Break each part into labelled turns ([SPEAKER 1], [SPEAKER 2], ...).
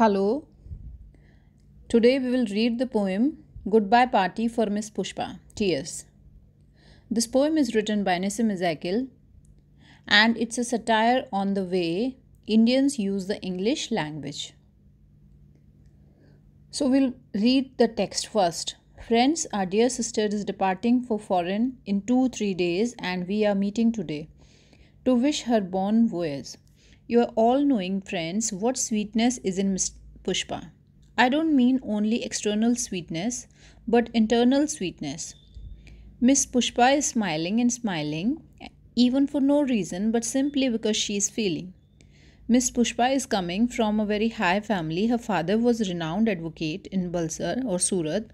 [SPEAKER 1] Hello. Today we will read the poem Goodbye Party for Miss Pushpa, tears. This poem is written by Nisim Ezekiel and it's a satire on the way Indians use the English language. So we'll read the text first. Friends, our dear sister is departing for foreign in two, three days and we are meeting today to wish her bon voyage your all knowing friends what sweetness is in Ms. Pushpa. I don't mean only external sweetness, but internal sweetness. Miss Pushpa is smiling and smiling, even for no reason but simply because she is feeling. Miss Pushpa is coming from a very high family. Her father was renowned advocate in Balsar or Surat.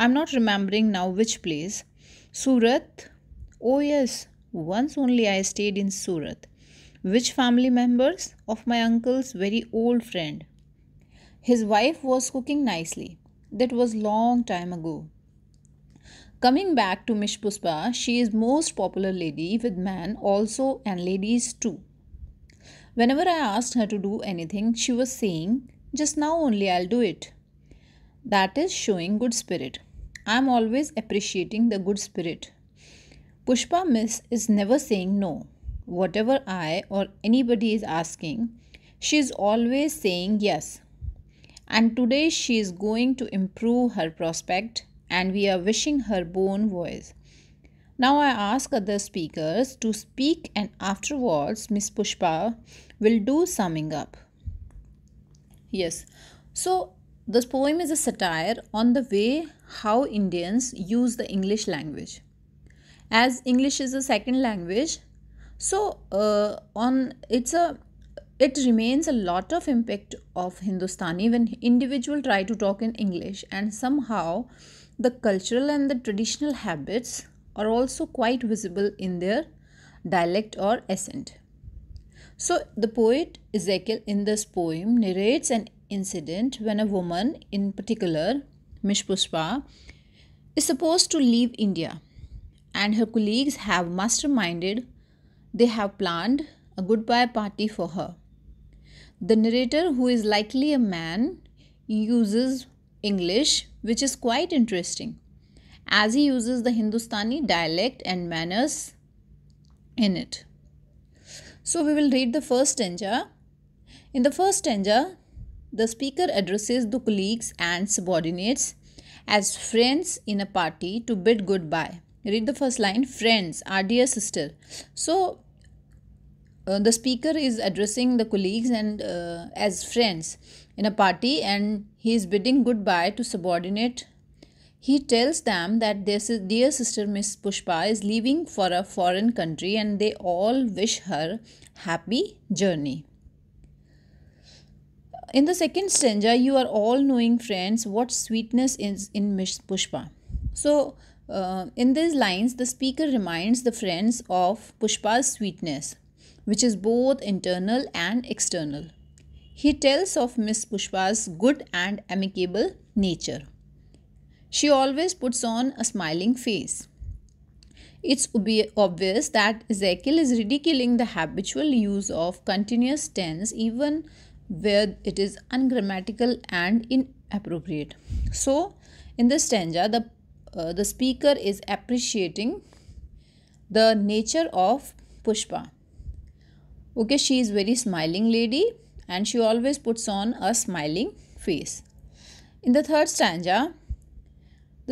[SPEAKER 1] I'm not remembering now which place. Surat? Oh yes, once only I stayed in Surat. Which family members? Of my uncle's very old friend. His wife was cooking nicely. That was long time ago. Coming back to Pushpa, she is most popular lady with man also and ladies too. Whenever I asked her to do anything, she was saying, Just now only I'll do it. That is showing good spirit. I am always appreciating the good spirit. Pushpa Miss is never saying no whatever I or anybody is asking, she is always saying yes. And today she is going to improve her prospect and we are wishing her bone voice. Now I ask other speakers to speak and afterwards Miss Pushpa will do summing up. Yes, so this poem is a satire on the way how Indians use the English language. As English is a second language, so uh, on it's a it remains a lot of impact of hindustani when individual try to talk in english and somehow the cultural and the traditional habits are also quite visible in their dialect or accent so the poet ezekiel in this poem narrates an incident when a woman in particular mishpushpa is supposed to leave india and her colleagues have masterminded they have planned a goodbye party for her. The narrator, who is likely a man, uses English, which is quite interesting, as he uses the Hindustani dialect and manners in it. So, we will read the first stanza. In the first stanza, the speaker addresses the colleagues and subordinates as friends in a party to bid goodbye. Read the first line friends, our dear sister. So, uh, the speaker is addressing the colleagues and uh, as friends in a party and he is bidding goodbye to subordinate he tells them that their dear sister miss pushpa is leaving for a foreign country and they all wish her happy journey in the second stanza you are all knowing friends what sweetness is in miss pushpa so uh, in these lines the speaker reminds the friends of pushpa's sweetness which is both internal and external. He tells of Miss Pushpa's good and amicable nature. She always puts on a smiling face. It's obvious that Ezekiel is ridiculing the habitual use of continuous tense even where it is ungrammatical and inappropriate. So, in this stanza, the, uh, the speaker is appreciating the nature of Pushpa okay she is very smiling lady and she always puts on a smiling face in the third stanza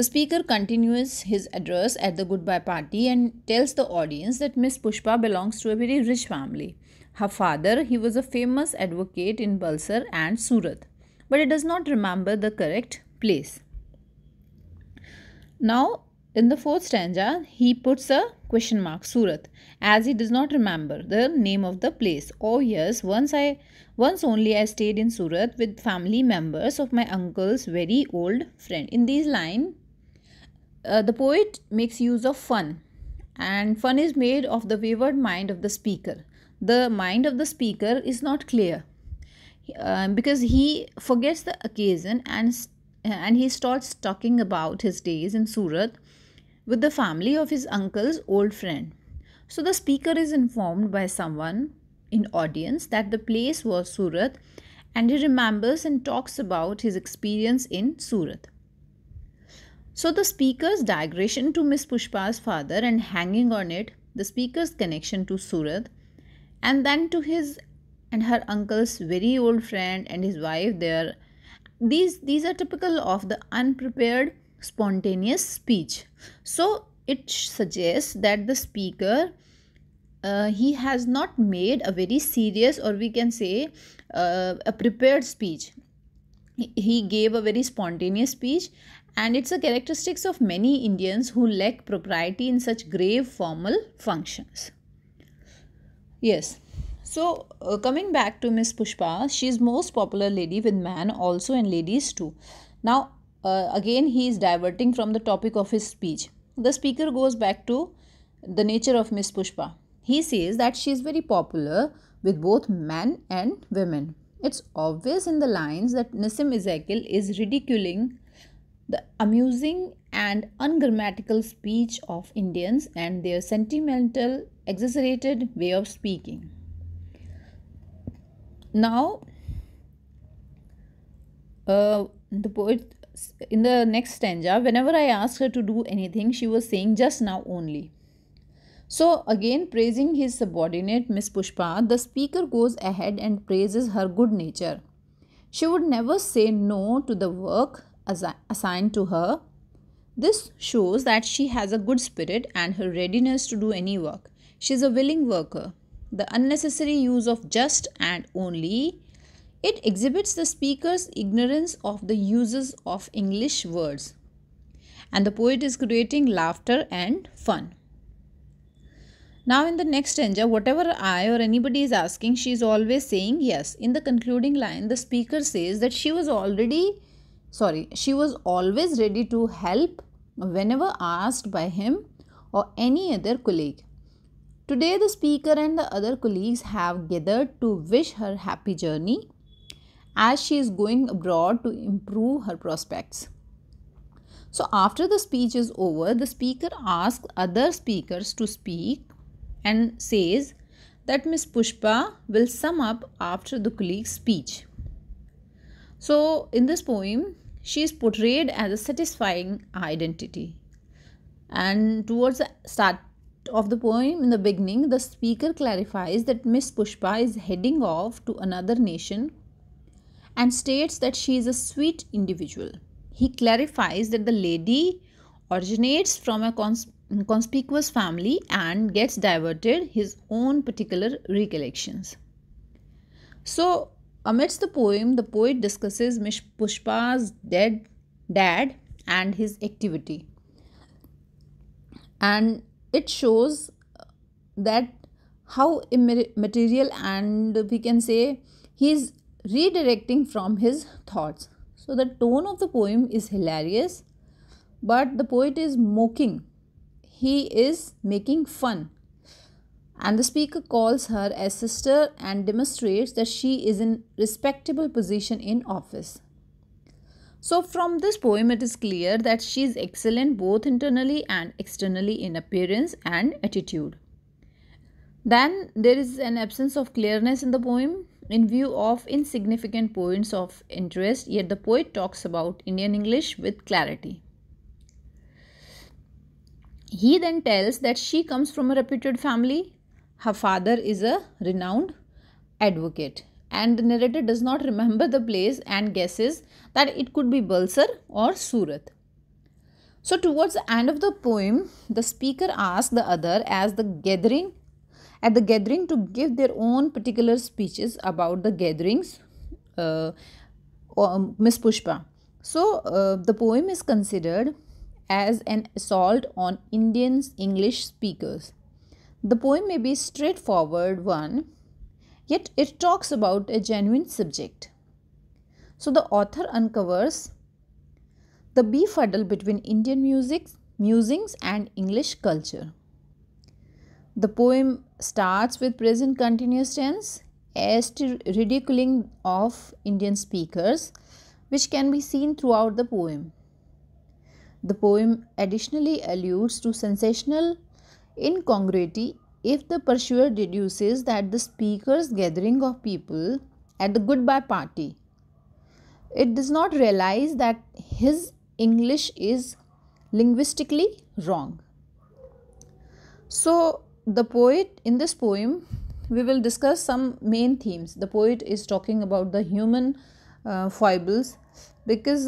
[SPEAKER 1] the speaker continues his address at the goodbye party and tells the audience that Miss Pushpa belongs to a very rich family. Her father, he was a famous advocate in Balsar and Surat, but he does not remember the correct place. Now, in the fourth stanza, he puts a question mark, Surat, as he does not remember the name of the place. Oh yes, once I once only I stayed in Surat with family members of my uncle's very old friend. In these line, uh, the poet makes use of fun and fun is made of the wayward mind of the speaker. The mind of the speaker is not clear uh, because he forgets the occasion and and he starts talking about his days in Surat with the family of his uncle's old friend. So the speaker is informed by someone in audience that the place was Surat and he remembers and talks about his experience in Surat. So the speaker's digression to Miss Pushpa's father and hanging on it, the speaker's connection to Surat and then to his and her uncle's very old friend and his wife there these these are typical of the unprepared spontaneous speech so it suggests that the speaker uh, he has not made a very serious or we can say uh, a prepared speech he gave a very spontaneous speech and it's a characteristics of many indians who lack propriety in such grave formal functions yes so uh, coming back to miss pushpa she is most popular lady with man also and ladies too now uh, again he is diverting from the topic of his speech the speaker goes back to the nature of miss pushpa he says that she is very popular with both men and women it's obvious in the lines that Nassim Ezekiel is ridiculing the amusing and ungrammatical speech of Indians and their sentimental, exaggerated way of speaking. Now, uh, the poet in the next stanza, whenever I asked her to do anything, she was saying just now only. So, again praising his subordinate Miss Pushpa, the speaker goes ahead and praises her good nature. She would never say no to the work assi assigned to her. This shows that she has a good spirit and her readiness to do any work. She is a willing worker. The unnecessary use of just and only it exhibits the speaker's ignorance of the uses of English words. And the poet is creating laughter and fun. Now, in the next stanza, whatever I or anybody is asking, she is always saying yes. In the concluding line, the speaker says that she was already, sorry, she was always ready to help whenever asked by him or any other colleague. Today, the speaker and the other colleagues have gathered to wish her happy journey as she is going abroad to improve her prospects. So, after the speech is over, the speaker asks other speakers to speak and says that Miss Pushpa will sum up after the colleague's speech. So, in this poem, she is portrayed as a satisfying identity. And towards the start of the poem, in the beginning, the speaker clarifies that Miss Pushpa is heading off to another nation and states that she is a sweet individual. He clarifies that the lady originates from a cons conspicuous family and gets diverted his own particular recollections. So, amidst the poem, the poet discusses Miss Pushpa's dead dad and his activity. And it shows that how immaterial and we can say he is redirecting from his thoughts. So the tone of the poem is hilarious, but the poet is mocking. He is making fun. And the speaker calls her a sister and demonstrates that she is in respectable position in office. So from this poem it is clear that she is excellent both internally and externally in appearance and attitude. Then there is an absence of clearness in the poem in view of insignificant points of interest, yet the poet talks about Indian English with clarity. He then tells that she comes from a reputed family, her father is a renowned advocate, and the narrator does not remember the place and guesses that it could be Balsar or Surat. So, towards the end of the poem, the speaker asks the other as the gathering at the gathering to give their own particular speeches about the gatherings uh, um, miss pushpa so uh, the poem is considered as an assault on indians english speakers the poem may be a straightforward one yet it talks about a genuine subject so the author uncovers the befuddle between indian music musings and english culture the poem starts with present continuous tense as to ridiculing of Indian speakers which can be seen throughout the poem. The poem additionally alludes to sensational incongruity if the pursuer deduces that the speaker's gathering of people at the goodbye party it does not realize that his English is linguistically wrong. So, the poet in this poem we will discuss some main themes the poet is talking about the human uh, foibles because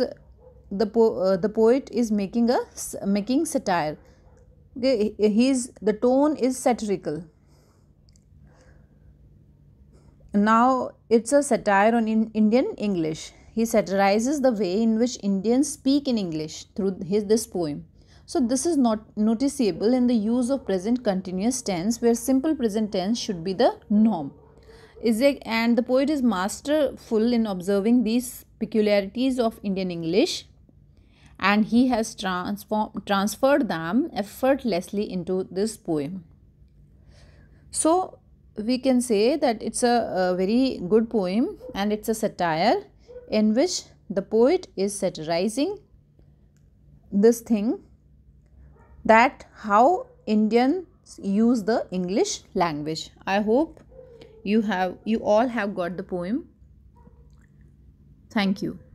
[SPEAKER 1] the po- uh, the poet is making a making satire okay he's the tone is satirical now it's a satire on in indian english he satirizes the way in which indians speak in english through his this poem so this is not noticeable in the use of present continuous tense where simple present tense should be the norm. Isaac and the poet is masterful in observing these peculiarities of Indian English and he has transferred them effortlessly into this poem. So we can say that it's a, a very good poem and it's a satire in which the poet is satirizing this thing that how Indians use the English language. I hope you have you all have got the poem. Thank you.